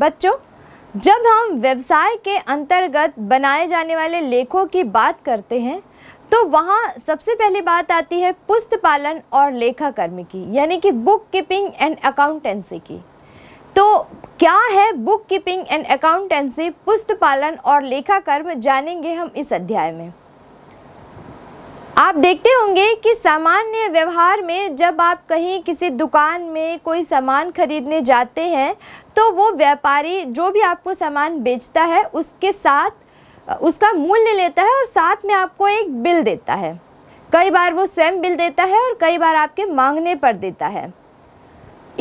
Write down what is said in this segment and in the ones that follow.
बच्चों जब हम व्यवसाय के अंतर्गत बनाए जाने वाले लेखों की बात करते हैं तो वहाँ सबसे पहली बात आती है पुस्त पालन और लेखाकर्मी की यानी कि बुक कीपिंग एंड अकाउंटेंसी की तो क्या है बुक कीपिंग एंड अकाउंटेंसी पुस्त पालन और लेखाकर्म जानेंगे हम इस अध्याय में आप देखते होंगे कि सामान्य व्यवहार में जब आप कहीं किसी दुकान में कोई सामान खरीदने जाते हैं तो वो व्यापारी जो भी आपको सामान बेचता है उसके साथ उसका मूल्य लेता है और साथ में आपको एक बिल देता है कई बार वो स्वयं बिल देता है और कई बार आपके मांगने पर देता है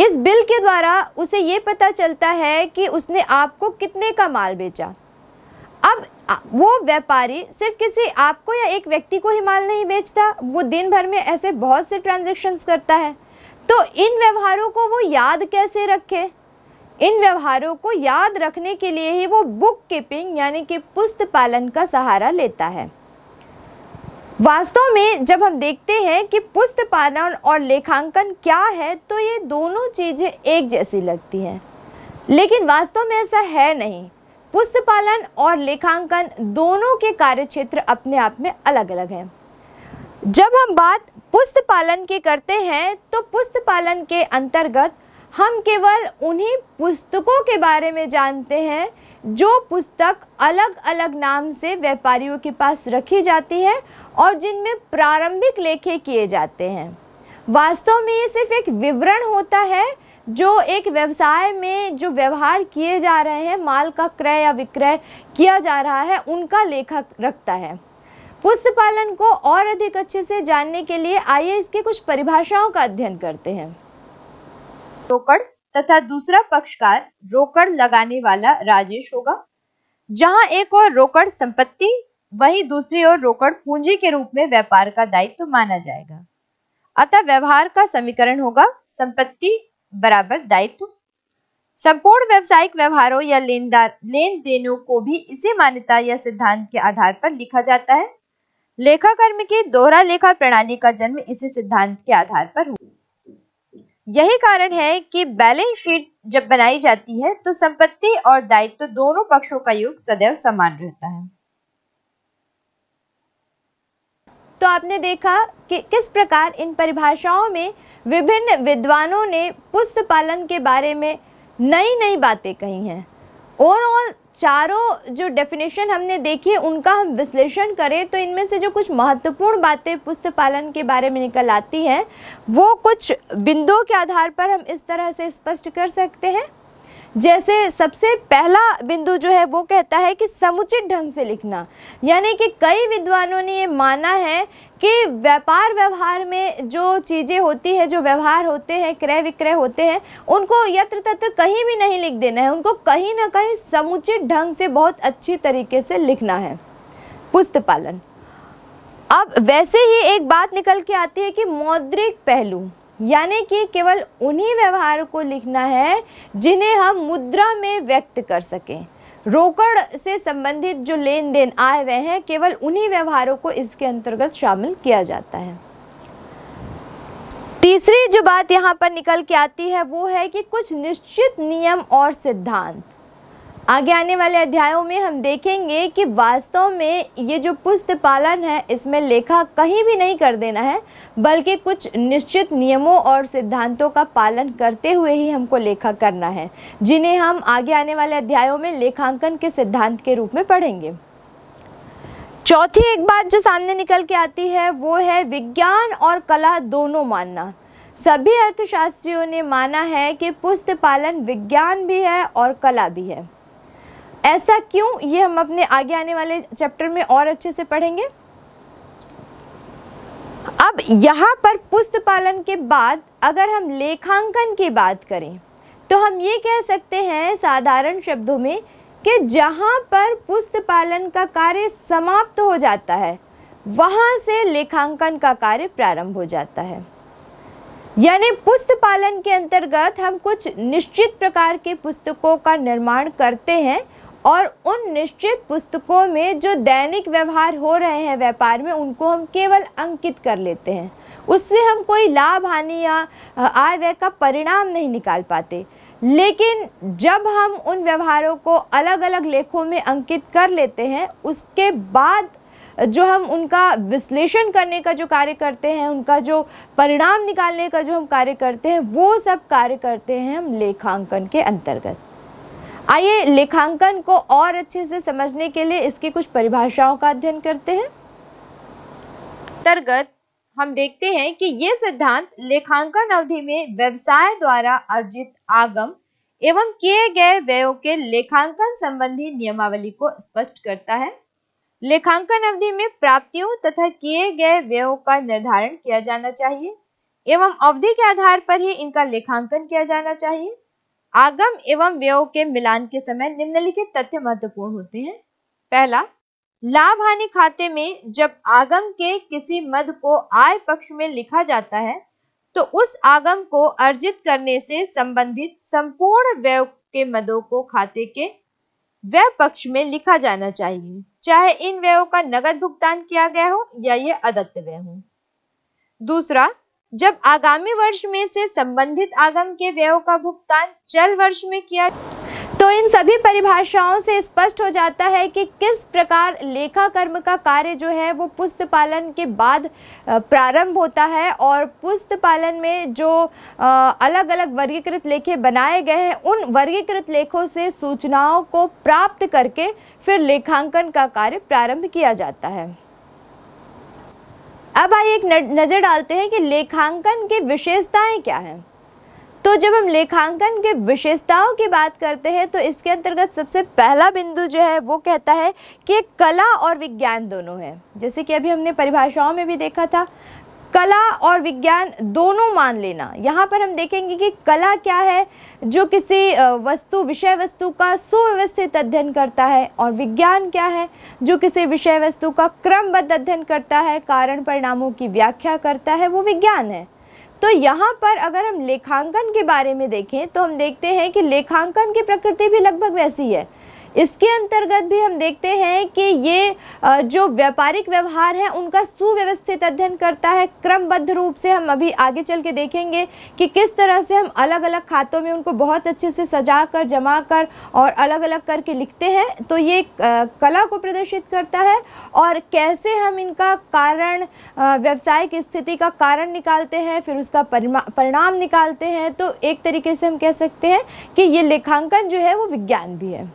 इस बिल के द्वारा उसे ये पता चलता है कि उसने आपको कितने का माल बेचा अब वो व्यापारी सिर्फ किसी आपको या एक व्यक्ति को ही माल नहीं बेचता वो दिन भर में ऐसे बहुत से ट्रांजेक्शन्स करता है तो इन व्यवहारों को वो याद कैसे रखे इन व्यवहारों को याद रखने के लिए ही वो बुक कीपिंग यानी कि पुस्त पालन का सहारा लेता है वास्तव में जब हम देखते हैं कि पुस्त पालन और लेखांकन क्या है तो ये दोनों चीज़ें एक जैसी लगती हैं लेकिन वास्तव में ऐसा है नहीं पुस्तपालन और लेखांकन दोनों के कार्यक्षेत्र अपने आप में अलग अलग हैं जब हम बात पुस्तपालन की करते हैं तो पुस्तपालन के अंतर्गत हम केवल उन्हीं पुस्तकों के बारे में जानते हैं जो पुस्तक अलग अलग नाम से व्यापारियों के पास रखी जाती है और जिनमें प्रारंभिक लेखे किए जाते हैं वास्तव में ये सिर्फ एक विवरण होता है जो एक व्यवसाय में जो व्यवहार किए जा रहे हैं माल का क्रय या विक्रय किया जा रहा है उनका लेखा रखता है पुस्तपालन को और अधिक अच्छे से जानने के लिए आइए इसके कुछ परिभाषाओं का अध्ययन करते हैं रोकड़ तथा दूसरा पक्षकार रोकड़ लगाने वाला राजेश होगा जहां एक और रोकड़ संपत्ति वहीं दूसरी ओर रोकड़ पूंजी के रूप में व्यापार का दायित्व तो माना जाएगा अतः व्यवहार का समीकरण होगा संपत्ति बराबर दायित्व संपूर्ण व्यवसायिक व्यवहारों या लेन देनों को भी इसी मान्यता या सिद्धांत के आधार पर लिखा जाता है लेखा कर्म की दोहरा लेखा प्रणाली का जन्म इसी सिद्धांत के आधार पर हुआ यही कारण है कि बैलेंस शीट जब बनाई जाती है तो संपत्ति और दायित्व दोनों पक्षों का योग सदैव समान रहता है तो आपने देखा कि किस प्रकार इन परिभाषाओं में विभिन्न विद्वानों ने पुष्प पालन के बारे में नई नई बातें कही हैं ओवरऑल चारों जो डेफिनेशन हमने देखी है उनका हम विश्लेषण करें तो इनमें से जो कुछ महत्वपूर्ण बातें पुस्त पालन के बारे में निकल आती हैं वो कुछ बिंदुओं के आधार पर हम इस तरह से स्पष्ट कर सकते हैं जैसे सबसे पहला बिंदु जो है वो कहता है कि समुचित ढंग से लिखना यानी कि कई विद्वानों ने ये माना है कि व्यापार व्यवहार में जो चीज़ें होती है जो व्यवहार होते हैं क्रय विक्रय होते हैं उनको यत्र तत्र कहीं भी नहीं लिख देना है उनको कहीं ना कहीं समुचित ढंग से बहुत अच्छी तरीके से लिखना है पुस्त अब वैसे ही एक बात निकल के आती है कि मौद्रिक पहलू यानी कि केवल उन्हीं व्यवहार को लिखना है जिन्हें हम मुद्रा में व्यक्त कर सकें रोकड़ से संबंधित जो लेन देन आए हुए हैं केवल उन्हीं व्यवहारों को इसके अंतर्गत शामिल किया जाता है तीसरी जो बात यहाँ पर निकल के आती है वो है कि कुछ निश्चित नियम और सिद्धांत आगे आने वाले अध्यायों में हम देखेंगे कि वास्तव में ये जो पुस्त पालन है इसमें लेखा कहीं भी नहीं कर देना है बल्कि कुछ निश्चित नियमों और सिद्धांतों का पालन करते हुए ही हमको लेखा करना है जिन्हें हम आगे आने वाले अध्यायों में लेखांकन के सिद्धांत के रूप में पढ़ेंगे चौथी एक बात जो सामने निकल के आती है वो है विज्ञान और कला दोनों मानना सभी अर्थशास्त्रियों ने माना है कि पुस्त पालन विज्ञान भी है और कला भी है ऐसा क्यों ये हम अपने आगे आने वाले चैप्टर में और अच्छे से पढ़ेंगे अब यहाँ पर पुस्त पालन के बाद अगर हम लेखांकन की बात करें तो हम ये कह सकते हैं साधारण शब्दों में कि जहाँ पर पुस्त पालन का कार्य समाप्त हो जाता है वहाँ से लेखांकन का कार्य प्रारंभ हो जाता है यानी पुस्त पालन के अंतर्गत हम कुछ निश्चित प्रकार के पुस्तकों का निर्माण करते हैं और उन निश्चित पुस्तकों में जो दैनिक व्यवहार हो रहे हैं व्यापार में उनको हम केवल अंकित कर लेते हैं उससे हम कोई लाभ हानि या आय व्यय का परिणाम नहीं निकाल पाते लेकिन जब हम उन व्यवहारों को अलग अलग लेखों में अंकित कर लेते हैं उसके बाद जो हम उनका विश्लेषण करने का जो कार्य करते हैं उनका जो परिणाम निकालने का जो हम कार्य करते हैं वो सब कार्य करते हैं हम लेखांकन के अंतर्गत आइए लेखांकन को और अच्छे से समझने के लिए इसकी कुछ परिभाषाओं का अध्ययन करते हैं अंतर्गत हम देखते हैं कि ये सिद्धांत लेखांकन अवधि में व्यवसाय द्वारा अर्जित आगम एवं किए गए व्ययों के लेखांकन संबंधी नियमावली को स्पष्ट करता है लेखांकन अवधि में प्राप्तियों तथा किए गए व्ययों का निर्धारण किया जाना चाहिए एवं अवधि के आधार पर ही इनका लेखांकन किया जाना चाहिए आगम एवं व्यय के मिलान के समय निम्नलिखित तथ्य महत्वपूर्ण होते हैं पहला लाभ हानि खाते में जब आगम के किसी मद को आय पक्ष में लिखा जाता है तो उस आगम को अर्जित करने से संबंधित संपूर्ण व्यय के मदों को खाते के व्यय पक्ष में लिखा जाना चाहिए चाहे इन व्ययों का नगद भुगतान किया गया हो या ये अदत्त व्यय हो दूसरा जब आगामी वर्ष में से संबंधित आगम के व्ययों का भुगतान चल वर्ष में किया तो इन सभी परिभाषाओं से स्पष्ट हो जाता है कि किस प्रकार लेखा कर्म का कार्य जो है वो पुस्त पालन के बाद प्रारंभ होता है और पुस्त पालन में जो अलग अलग वर्गीकृत लेखे बनाए गए हैं उन वर्गीकृत लेखों से सूचनाओं को प्राप्त करके फिर लेखांकन का कार्य प्रारंभ किया जाता है अब आइए एक नज़र डालते हैं कि लेखांकन की विशेषताएं क्या हैं तो जब हम लेखांकन के विशेषताओं की बात करते हैं तो इसके अंतर्गत सबसे पहला बिंदु जो है वो कहता है कि कला और विज्ञान दोनों है जैसे कि अभी हमने परिभाषाओं में भी देखा था कला और विज्ञान दोनों मान लेना यहाँ पर हम देखेंगे कि कला क्या है जो किसी वस्तु विषय वस्तु का सुव्यवस्थित अध्ययन करता है और विज्ञान क्या है जो किसी विषय वस्तु का क्रमबद्ध अध्ययन करता है कारण परिणामों की व्याख्या करता है वो विज्ञान है तो यहाँ पर अगर हम लेखांकन के बारे में देखें तो हम देखते हैं कि लेखांकन की प्रकृति भी लगभग वैसी है इसके अंतर्गत भी हम देखते हैं कि ये जो व्यापारिक व्यवहार है उनका सुव्यवस्थित अध्ययन करता है क्रमबद्ध रूप से हम अभी आगे चल के देखेंगे कि किस तरह से हम अलग अलग खातों में उनको बहुत अच्छे से सजा कर जमा कर और अलग अलग करके लिखते हैं तो ये कला को प्रदर्शित करता है और कैसे हम इनका कारण व्यवसाय की स्थिति का कारण निकालते हैं फिर उसका परिणाम निकालते हैं तो एक तरीके से हम कह सकते हैं कि ये लेखांकन जो है वो विज्ञान भी है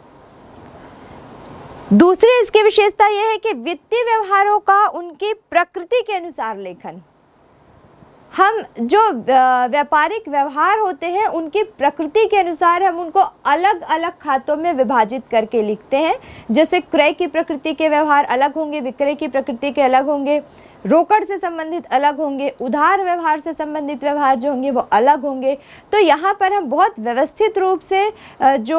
दूसरी इसकी विशेषता यह है कि वित्तीय व्यवहारों का उनकी प्रकृति के अनुसार लेखन हम जो व्यापारिक व्यवहार होते हैं उनकी प्रकृति के अनुसार हम उनको अलग अलग खातों में विभाजित करके लिखते हैं जैसे क्रय की प्रकृति के व्यवहार अलग होंगे विक्रय की प्रकृति के अलग होंगे रोकड़ से संबंधित अलग होंगे उधार व्यवहार से संबंधित व्यवहार जो होंगे वो अलग होंगे तो यहाँ पर हम बहुत व्यवस्थित रूप से जो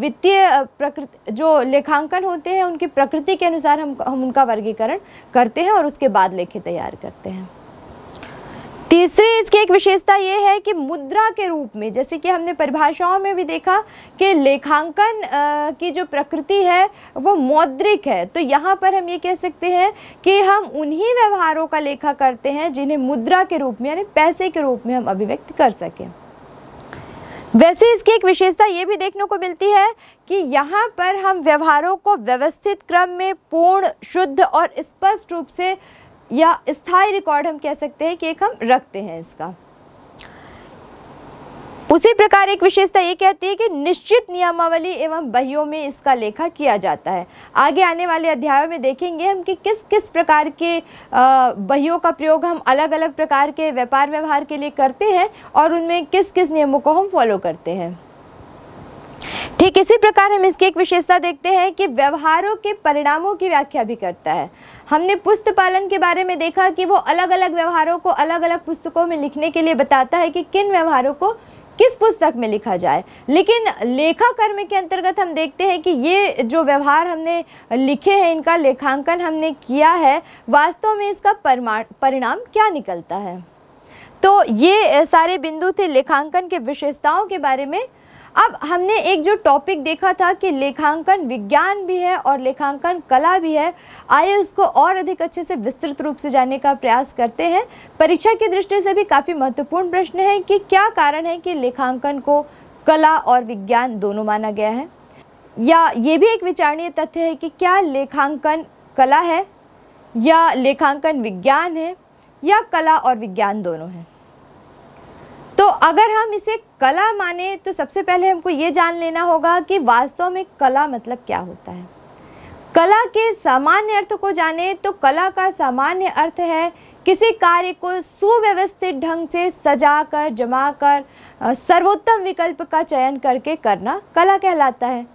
वित्तीय प्रकृति जो लेखांकन होते हैं उनकी प्रकृति के अनुसार हम हम उनका वर्गीकरण करते हैं और उसके बाद लेखे तैयार करते हैं तीसरी इसकी एक विशेषता ये है कि मुद्रा के रूप में जैसे कि हमने परिभाषाओं में भी देखा कि लेखांकन की जो प्रकृति है वो मौद्रिक है तो यहाँ पर हम ये कह सकते हैं कि हम उन्हीं व्यवहारों का लेखा करते हैं जिन्हें मुद्रा के रूप में यानी पैसे के रूप में हम अभिव्यक्त कर सकें वैसे इसकी एक विशेषता ये भी देखने को मिलती है कि यहाँ पर हम व्यवहारों को व्यवस्थित क्रम में पूर्ण शुद्ध और स्पष्ट रूप से या स्थायी रिकॉर्ड हम कह सकते हैं कि एक हम रखते हैं इसका उसी प्रकार एक विशेषता ये कहती है कि निश्चित नियमावली एवं बहियों में इसका लेखा किया जाता है आगे आने वाले अध्यायों में देखेंगे हम कि किस किस प्रकार के बहियों का प्रयोग हम अलग अलग प्रकार के व्यापार व्यवहार के लिए करते हैं और उनमें किस किस नियमों को हम फॉलो करते हैं ठीक इसी प्रकार हम इसकी एक विशेषता देखते हैं कि व्यवहारों के परिणामों की व्याख्या भी करता है हमने पुस्तपालन पालन के बारे में देखा कि वो अलग अलग व्यवहारों को अलग अलग पुस्तकों में लिखने के लिए बताता है कि किन व्यवहारों को किस पुस्तक में लिखा जाए लेकिन लेखा कर्म के अंतर्गत हम देखते हैं कि ये जो व्यवहार हमने लिखे हैं इनका लेखांकन हमने किया है वास्तव में इसका परिणाम क्या निकलता है तो ये सारे बिंदु थे लेखांकन के विशेषताओं के बारे में अब हमने एक जो टॉपिक देखा था कि लेखांकन विज्ञान भी है और लेखांकन कला भी है आइए उसको और अधिक अच्छे से विस्तृत रूप से जानने का प्रयास करते हैं परीक्षा की दृष्टि से भी काफ़ी महत्वपूर्ण प्रश्न है कि क्या कारण है कि लेखांकन को कला और विज्ञान दोनों माना गया है या ये भी एक विचारणीय तथ्य है कि क्या लेखांकन कला है या लेखांकन विज्ञान है या कला और विज्ञान दोनों है अगर हम इसे कला माने तो सबसे पहले हमको ये जान लेना होगा कि वास्तव में कला मतलब क्या होता है कला के सामान्य अर्थ को जाने तो कला का सामान्य अर्थ है किसी कार्य को सुव्यवस्थित ढंग से सजा कर जमा कर सर्वोत्तम विकल्प का चयन करके करना कला कहलाता है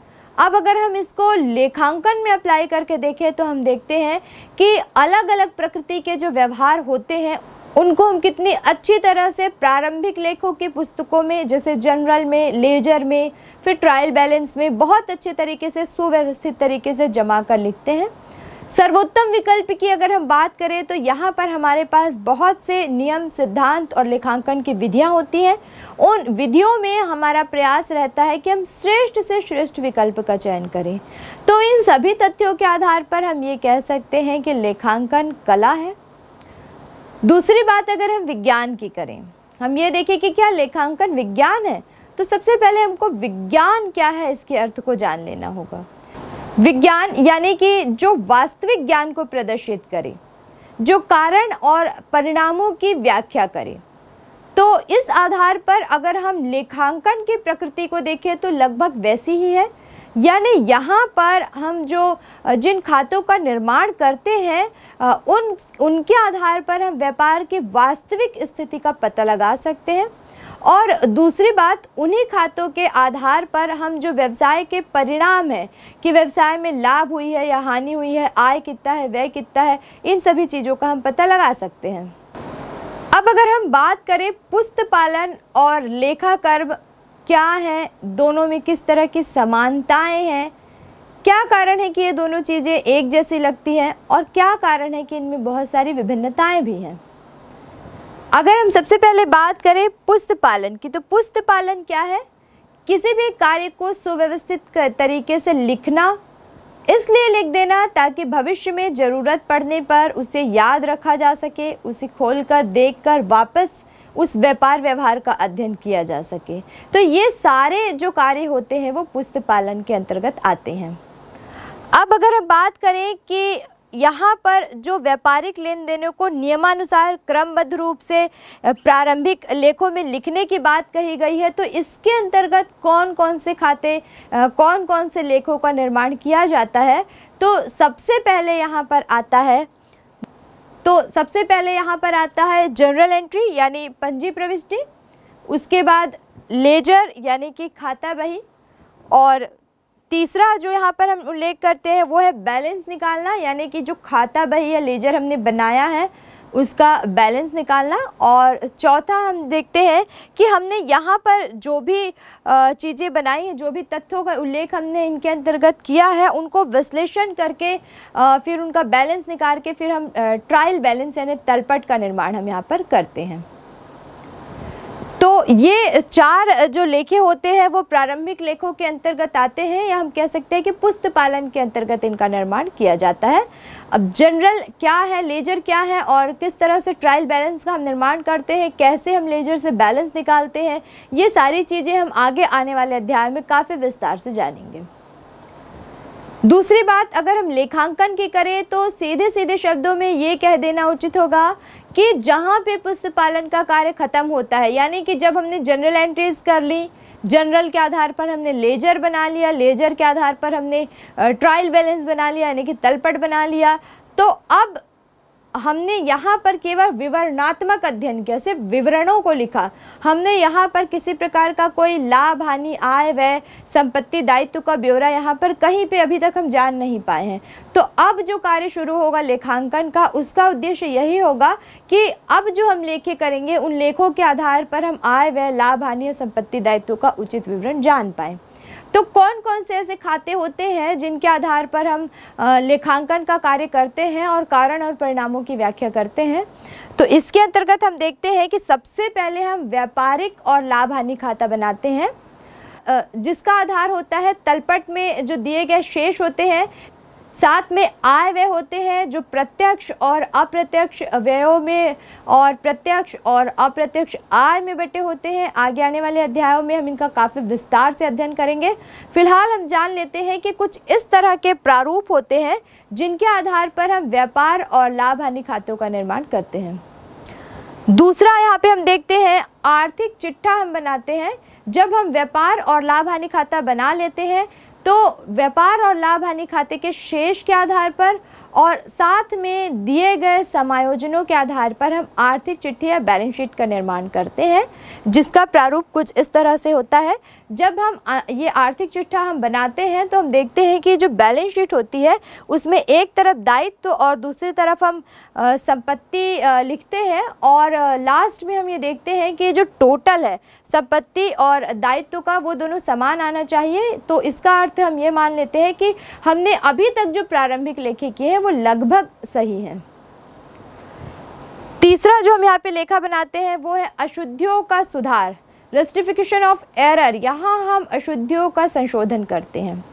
अब अगर हम इसको लेखांकन में अप्लाई करके देखें तो हम देखते हैं कि अलग अलग प्रकृति के जो व्यवहार होते हैं उनको हम कितनी अच्छी तरह से प्रारंभिक लेखों की पुस्तकों में जैसे जनरल में लेजर में फिर ट्रायल बैलेंस में बहुत अच्छे तरीके से सुव्यवस्थित तरीके से जमा कर लिखते हैं सर्वोत्तम विकल्प की अगर हम बात करें तो यहाँ पर हमारे पास बहुत से नियम सिद्धांत और लेखांकन की विधियाँ होती हैं उन विधियों में हमारा प्रयास रहता है कि हम श्रेष्ठ से श्रेष्ठ विकल्प का चयन करें तो इन सभी तथ्यों के आधार पर हम ये कह सकते हैं कि लेखांकन कला है दूसरी बात अगर हम विज्ञान की करें हम ये देखें कि क्या लेखांकन विज्ञान है तो सबसे पहले हमको विज्ञान क्या है इसके अर्थ को जान लेना होगा विज्ञान यानी कि जो वास्तविक ज्ञान को प्रदर्शित करे जो कारण और परिणामों की व्याख्या करे तो इस आधार पर अगर हम लेखांकन की प्रकृति को देखें तो लगभग वैसी ही है यानी यहाँ पर हम जो जिन खातों का निर्माण करते हैं उन उनके आधार पर हम व्यापार की वास्तविक स्थिति का पता लगा सकते हैं और दूसरी बात उन्हीं खातों के आधार पर हम जो व्यवसाय के परिणाम हैं कि व्यवसाय में लाभ हुई है या हानि हुई है आय कितना है व्यय कितना है इन सभी चीज़ों का हम पता लगा सकते हैं अब अगर हम बात करें पुस्तपालन और लेखा कर्म क्या है दोनों में किस तरह की समानताएं हैं क्या कारण है कि ये दोनों चीज़ें एक जैसी लगती हैं और क्या कारण है कि इनमें बहुत सारी विभिन्नताएं भी हैं अगर हम सबसे पहले बात करें पुस्त पालन की तो पुस्त पालन क्या है किसी भी कार्य को सुव्यवस्थित तरीके से लिखना इसलिए लिख देना ताकि भविष्य में ज़रूरत पड़ने पर उसे याद रखा जा सके उसे खोलकर देखकर वापस उस व्यापार व्यवहार का अध्ययन किया जा सके तो ये सारे जो कार्य होते हैं वो पुस्त पालन के अंतर्गत आते हैं अब अगर हम बात करें कि यहाँ पर जो व्यापारिक लेन देनों को नियमानुसार क्रमबद्ध रूप से प्रारंभिक लेखों में लिखने की बात कही गई है तो इसके अंतर्गत कौन कौन से खाते कौन कौन से लेखों का निर्माण किया जाता है तो सबसे पहले यहाँ पर आता है तो सबसे पहले यहाँ पर आता है जनरल एंट्री यानी पंजी प्रविष्टि उसके बाद लेजर यानी कि खाता बही और तीसरा जो यहाँ पर हम उल्लेख करते हैं वो है बैलेंस निकालना यानी कि जो खाता बही या लेजर हमने बनाया है उसका बैलेंस निकालना और चौथा हम देखते हैं कि हमने यहाँ पर जो भी चीज़ें बनाई हैं जो भी तथ्यों का उल्लेख हमने इनके अंतर्गत किया है उनको विश्लेषण करके फिर उनका बैलेंस निकाल के फिर हम ट्रायल बैलेंस यानी तलपट का निर्माण हम यहाँ पर करते हैं तो ये चार जो लेखे होते हैं वो प्रारंभिक लेखों के अंतर्गत आते हैं या हम कह सकते हैं कि पुस्त पालन के अंतर्गत इनका निर्माण किया जाता है अब जनरल क्या है लेजर क्या है और किस तरह से ट्रायल बैलेंस का हम निर्माण करते हैं कैसे हम लेजर से बैलेंस निकालते हैं ये सारी चीज़ें हम आगे आने वाले अध्याय में काफ़ी विस्तार से जानेंगे दूसरी बात अगर हम लेखांकन की करें तो सीधे सीधे शब्दों में ये कह देना उचित होगा कि जहाँ पे पुस्तक पालन का कार्य ख़त्म होता है यानी कि जब हमने जनरल एंट्रीज कर ली जनरल के आधार पर हमने लेजर बना लिया लेजर के आधार पर हमने ट्रायल बैलेंस बना लिया यानी कि तलपट बना लिया तो अब हमने यहाँ पर केवल विवरणात्मक अध्ययन किया सिर्फ विवरणों को लिखा हमने यहाँ पर किसी प्रकार का कोई लाभ हानि आय व्यय संपत्ति दायित्व का ब्यौरा यहाँ पर कहीं पे अभी तक हम जान नहीं पाए हैं तो अब जो कार्य शुरू होगा लेखांकन का उसका उद्देश्य यही होगा कि अब जो हम लेखे करेंगे उन लेखों के आधार पर हम आय व्यय लाभ हानि और संपत्ति दायित्व का उचित विवरण जान पाएँ तो कौन कौन से ऐसे खाते होते हैं जिनके आधार पर हम लेखांकन का कार्य करते हैं और कारण और परिणामों की व्याख्या करते हैं तो इसके अंतर्गत हम देखते हैं कि सबसे पहले हम व्यापारिक और लाभ हानि खाता बनाते हैं जिसका आधार होता है तलपट में जो दिए गए शेष होते हैं साथ में आय व्यय होते हैं जो प्रत्यक्ष और अप्रत्यक्ष व्ययों में और प्रत्यक्ष और अप्रत्यक्ष आय में बटे होते हैं आगे आने वाले अध्यायों में हम इनका काफ़ी विस्तार से अध्ययन करेंगे फिलहाल हम जान लेते हैं कि कुछ इस तरह के प्रारूप होते हैं जिनके आधार पर हम व्यापार और लाभ हानि खातों का निर्माण करते हैं दूसरा यहाँ पे हम देखते हैं आर्थिक चिट्ठा हम बनाते हैं जब हम व्यापार और लाभ हानि खाता बना लेते हैं तो व्यापार और लाभ हानि खाते के शेष के आधार पर और साथ में दिए गए समायोजनों के आधार पर हम आर्थिक चिट्ठी या बैलेंस शीट का निर्माण करते हैं जिसका प्रारूप कुछ इस तरह से होता है जब हम ये आर्थिक चिट्ठा हम बनाते हैं तो हम देखते हैं कि जो बैलेंस शीट होती है उसमें एक तरफ दायित्व तो और दूसरी तरफ हम संपत्ति लिखते हैं और लास्ट में हम ये देखते हैं कि जो टोटल है संपत्ति और दायित्व तो का वो दोनों समान आना चाहिए तो इसका अर्थ हम ये मान लेते हैं कि हमने अभी तक जो प्रारंभिक लेखे किए हैं वो लगभग सही हैं तीसरा जो हम यहाँ पे लेखा बनाते हैं वो है अशुद्धियों का सुधार रेस्टिफिकेशन ऑफ एरर यहाँ हम अशुद्धियों का संशोधन करते हैं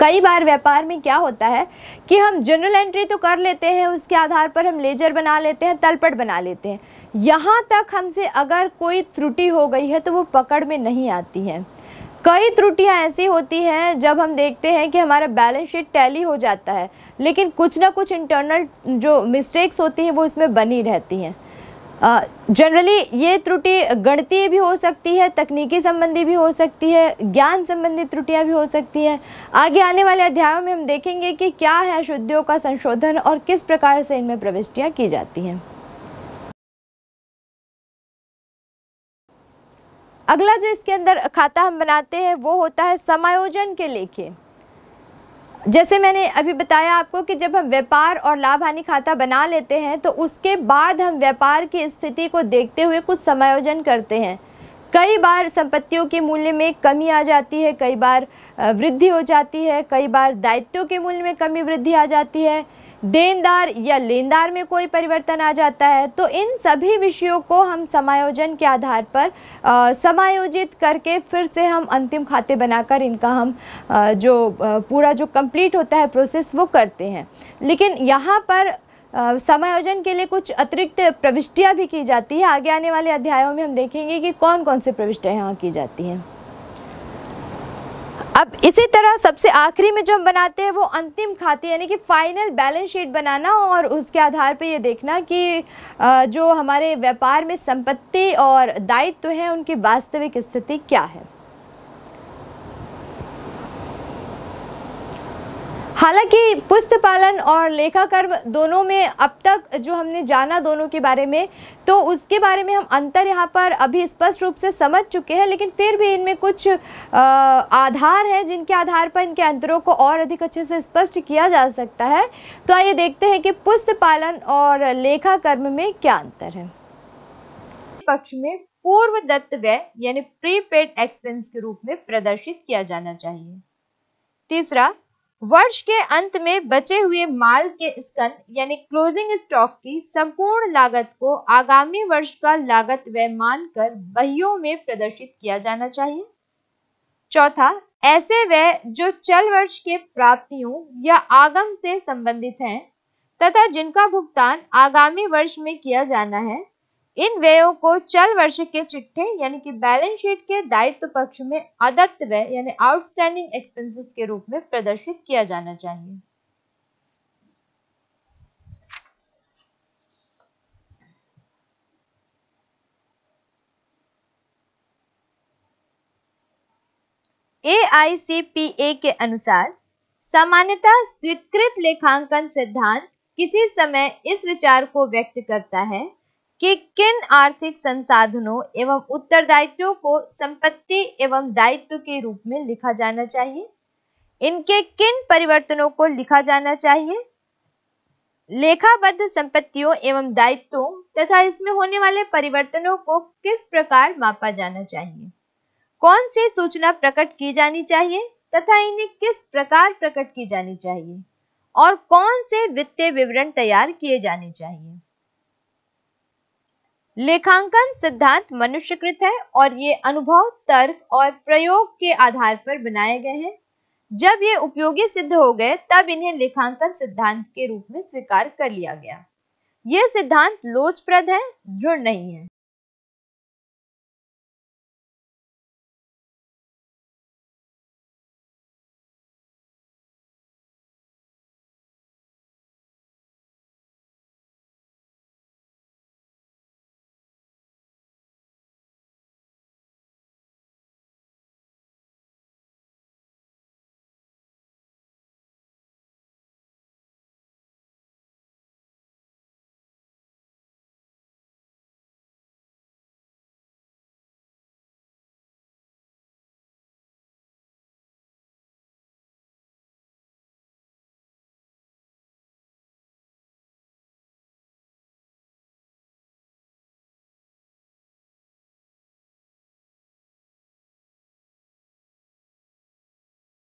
कई बार व्यापार में क्या होता है कि हम जनरल एंट्री तो कर लेते हैं उसके आधार पर हम लेजर बना लेते हैं तलपट बना लेते हैं यहाँ तक हमसे अगर कोई त्रुटि हो गई है तो वो पकड़ में नहीं आती है कई त्रुटियाँ ऐसी होती हैं जब हम देखते हैं कि हमारा बैलेंस शीट टैली हो जाता है लेकिन कुछ ना कुछ इंटरनल जो मिस्टेक्स होती हैं वो इसमें बनी रहती हैं जनरली ये त्रुटि गणतीय भी हो सकती है तकनीकी संबंधी भी हो सकती है ज्ञान संबंधी त्रुटियां भी हो सकती हैं आगे आने वाले अध्यायों में हम देखेंगे कि क्या है अशुद्धियों का संशोधन और किस प्रकार से इनमें प्रविष्टियाँ की जाती हैं अगला जो इसके अंदर खाता हम बनाते हैं वो होता है समायोजन के लेखे जैसे मैंने अभी बताया आपको कि जब हम व्यापार और लाभ हानि खाता बना लेते हैं तो उसके बाद हम व्यापार की स्थिति को देखते हुए कुछ समायोजन करते हैं कई बार संपत्तियों के मूल्य में कमी आ जाती है कई बार वृद्धि हो जाती है कई बार दायित्वों के मूल्य में कमी वृद्धि आ जाती है देनदार या लेनदार में कोई परिवर्तन आ जाता है तो इन सभी विषयों को हम समायोजन के आधार पर आ, समायोजित करके फिर से हम अंतिम खाते बनाकर इनका हम आ, जो आ, पूरा जो कंप्लीट होता है प्रोसेस वो करते हैं लेकिन यहाँ पर आ, समायोजन के लिए कुछ अतिरिक्त प्रविष्टियाँ भी की जाती है आगे आने वाले अध्यायों में हम देखेंगे कि कौन कौन सी प्रविष्टियाँ यहाँ की जाती हैं अब इसी तरह सबसे आखिरी में जो हम बनाते हैं वो अंतिम खाते यानी कि फ़ाइनल बैलेंस शीट बनाना और उसके आधार पे ये देखना कि जो हमारे व्यापार में संपत्ति और दायित्व तो हैं उनकी वास्तविक स्थिति क्या है हालांकि पुस्त पालन और कर्म दोनों में अब तक जो हमने जाना दोनों के बारे में तो उसके बारे में हम अंतर यहाँ पर अभी स्पष्ट रूप से समझ चुके हैं लेकिन फिर भी इनमें कुछ आधार हैं जिनके आधार पर इनके अंतरों को और अधिक अच्छे से स्पष्ट किया जा सकता है तो आइए देखते हैं कि पुस्त पालन और कर्म में क्या अंतर है पक्ष में पूर्व दत्त व्यय यानी प्रीपेड एक्सपेंस के रूप में प्रदर्शित किया जाना चाहिए तीसरा वर्ष के अंत में बचे हुए माल के स्कंद यानी क्लोजिंग स्टॉक की संपूर्ण लागत को आगामी वर्ष का लागत व्यय मानकर बहियों में प्रदर्शित किया जाना चाहिए चौथा ऐसे व्यय जो चल वर्ष के प्राप्तियों या आगम से संबंधित हैं तथा जिनका भुगतान आगामी वर्ष में किया जाना है इन व्ययों को चल वर्ष के चिट्ठे यानी कि बैलेंस शीट के दायित्व पक्ष में अदत्त व्यय यानी आउटस्टैंडिंग एक्सपेंसेस के रूप में प्रदर्शित किया जाना चाहिए ए के अनुसार सामान्यतः स्वीकृत लेखांकन सिद्धांत किसी समय इस विचार को व्यक्त करता है कि किन आर्थिक संसाधनों एवं उत्तरदायित्व को संपत्ति एवं दायित्व के रूप में लिखा जाना चाहिए इनके किन परिवर्तनों को लिखा जाना चाहिए लेखाबद्ध संपत्तियों एवं दायित्वों तथा इसमें होने वाले परिवर्तनों को किस प्रकार मापा जाना चाहिए कौन सी सूचना प्रकट की जानी चाहिए तथा इन्हें किस प्रकार प्रकट की जानी चाहिए और कौन से वित्तीय विवरण तैयार किए जाने चाहिए लेखांकन सिद्धांत मनुष्यकृत है और ये अनुभव तर्क और प्रयोग के आधार पर बनाए गए हैं जब ये उपयोगी सिद्ध हो गए तब इन्हें लेखांकन सिद्धांत के रूप में स्वीकार कर लिया गया ये सिद्धांत लोचप्रद है दृढ़ नहीं है